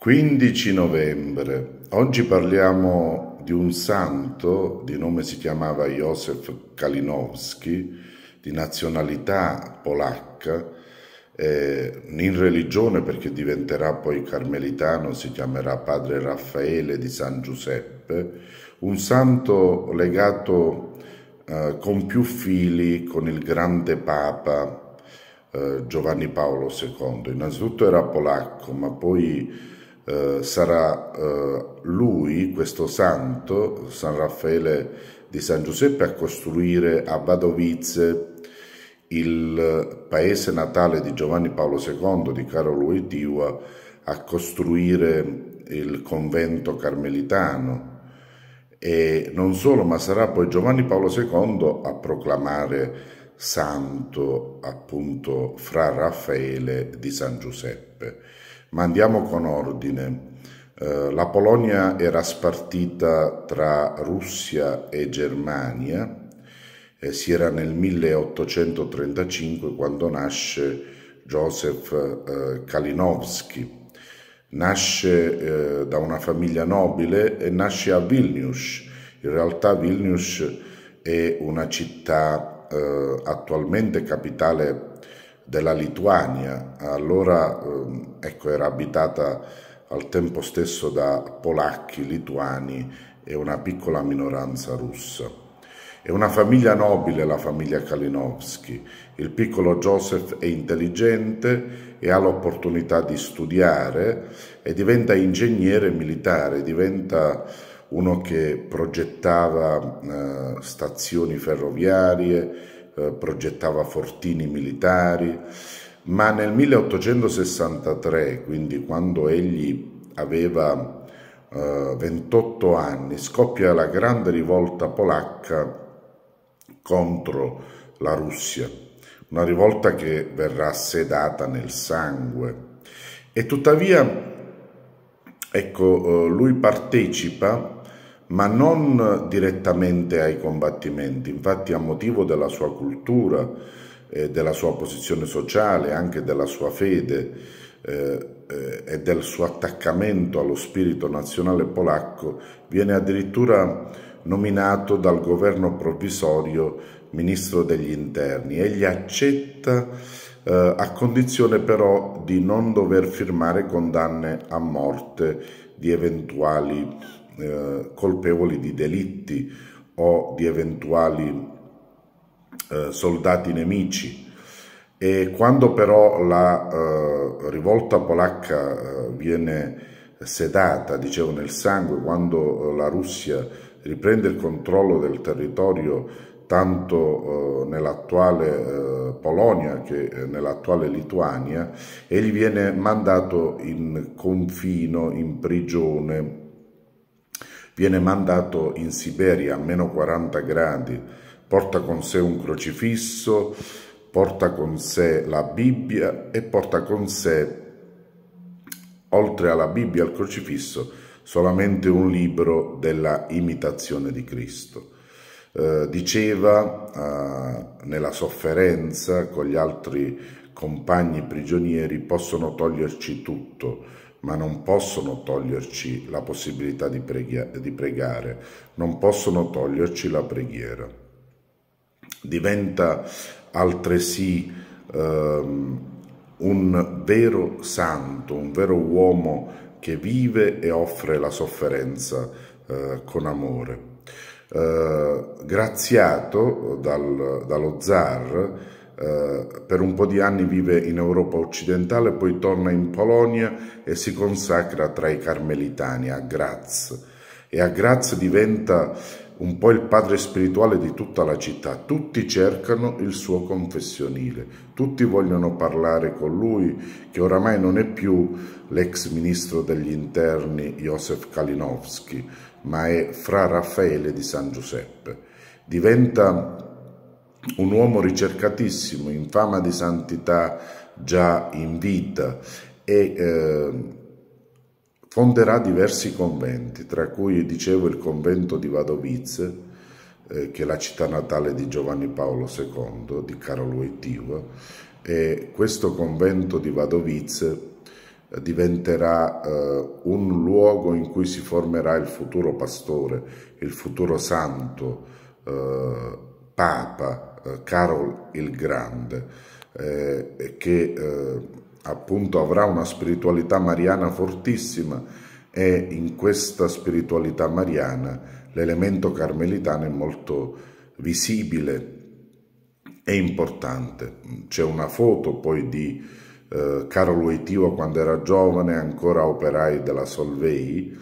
15 novembre, oggi parliamo di un santo di nome si chiamava Josef Kalinowski, di nazionalità polacca, eh, in religione perché diventerà poi carmelitano, si chiamerà Padre Raffaele di San Giuseppe, un santo legato eh, con più fili con il grande Papa eh, Giovanni Paolo II. Innanzitutto era polacco, ma poi eh, sarà eh, lui, questo santo, San Raffaele di San Giuseppe, a costruire a Badovice il paese natale di Giovanni Paolo II, di Carlo Wojtyła, a costruire il convento carmelitano e non solo, ma sarà poi Giovanni Paolo II a proclamare santo appunto fra Raffaele di San Giuseppe. Ma andiamo con ordine. Eh, la Polonia era spartita tra Russia e Germania, si era nel 1835 quando nasce Joseph eh, Kalinowski. Nasce eh, da una famiglia nobile e nasce a Vilnius. In realtà Vilnius è una città attualmente capitale della Lituania, allora ehm, ecco, era abitata al tempo stesso da polacchi, lituani e una piccola minoranza russa. È una famiglia nobile la famiglia Kalinowski. Il piccolo Joseph è intelligente e ha l'opportunità di studiare e diventa ingegnere militare, diventa uno che progettava eh, stazioni ferroviarie, eh, progettava fortini militari, ma nel 1863, quindi quando egli aveva eh, 28 anni, scoppia la grande rivolta polacca contro la Russia, una rivolta che verrà sedata nel sangue. E tuttavia, ecco, eh, lui partecipa ma non direttamente ai combattimenti, infatti a motivo della sua cultura, eh, della sua posizione sociale, anche della sua fede eh, eh, e del suo attaccamento allo spirito nazionale polacco, viene addirittura nominato dal governo provvisorio ministro degli interni. Egli accetta eh, a condizione però di non dover firmare condanne a morte di eventuali eh, colpevoli di delitti o di eventuali eh, soldati nemici. E quando però la eh, rivolta polacca eh, viene sedata, dicevo, nel sangue, quando eh, la Russia riprende il controllo del territorio tanto eh, nell'attuale eh, Polonia che eh, nell'attuale Lituania, egli viene mandato in confino, in prigione, Viene mandato in Siberia a meno 40 gradi, porta con sé un crocifisso, porta con sé la Bibbia e porta con sé, oltre alla Bibbia e al crocifisso, solamente un libro della imitazione di Cristo. Eh, diceva eh, nella sofferenza con gli altri compagni prigionieri possono toglierci tutto, ma non possono toglierci la possibilità di, di pregare, non possono toglierci la preghiera. Diventa altresì ehm, un vero santo, un vero uomo che vive e offre la sofferenza eh, con amore. Eh, graziato dal, dallo zar, eh, per un po' di anni vive in Europa occidentale, poi torna in Polonia e si consacra tra i carmelitani a Graz. E a Graz diventa un po' il padre spirituale di tutta la città. Tutti cercano il suo confessionile, tutti vogliono parlare con lui, che oramai non è più l'ex ministro degli interni Josef Kalinowski, ma è fra Raffaele di San Giuseppe. Diventa un uomo ricercatissimo, in fama di santità già in vita e eh, fonderà diversi conventi, tra cui dicevo il convento di Vadoviz, eh, che è la città natale di Giovanni Paolo II, di Carlo Wojtyła, e questo convento di Vadoviz eh, diventerà eh, un luogo in cui si formerà il futuro pastore, il futuro santo, eh, papa, eh, Carol il Grande, eh, che eh, appunto avrà una spiritualità mariana fortissima e in questa spiritualità mariana l'elemento carmelitano è molto visibile e importante. C'è una foto poi di eh, Carlo Oitivo quando era giovane, ancora operai della Solvei.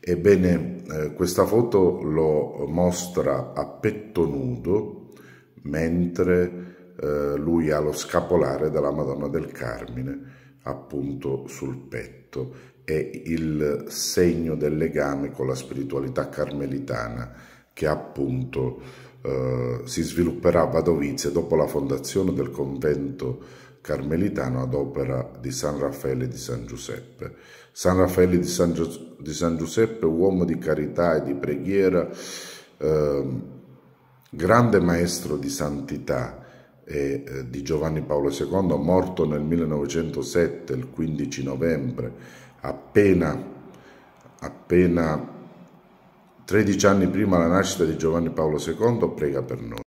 Ebbene, eh, questa foto lo mostra a petto nudo, mentre eh, lui ha lo scapolare della Madonna del Carmine appunto sul petto. È il segno del legame con la spiritualità carmelitana che appunto eh, si svilupperà a Vadovizie dopo la fondazione del convento carmelitano ad opera di San Raffaele di San Giuseppe. San Raffaele di San, Giuseppe, uomo di carità e di preghiera, eh, grande maestro di santità eh, di Giovanni Paolo II, morto nel 1907, il 15 novembre, appena, appena 13 anni prima la nascita di Giovanni Paolo II, prega per noi.